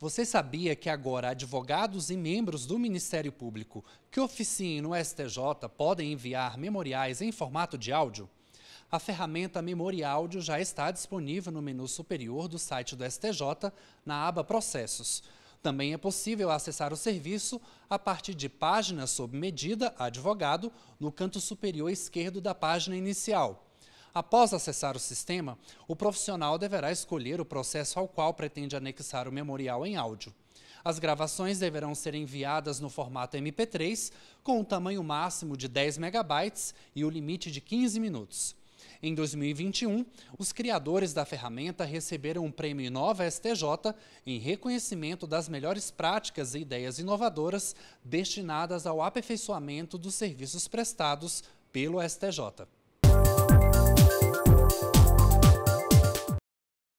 Você sabia que agora advogados e membros do Ministério Público que oficiem no STJ podem enviar memoriais em formato de áudio? A ferramenta Áudio já está disponível no menu superior do site do STJ, na aba Processos. Também é possível acessar o serviço a partir de páginas sob medida advogado no canto superior esquerdo da página inicial. Após acessar o sistema, o profissional deverá escolher o processo ao qual pretende anexar o memorial em áudio. As gravações deverão ser enviadas no formato MP3, com o um tamanho máximo de 10 megabytes e o limite de 15 minutos. Em 2021, os criadores da ferramenta receberam o um prêmio Nova STJ em reconhecimento das melhores práticas e ideias inovadoras destinadas ao aperfeiçoamento dos serviços prestados pelo STJ.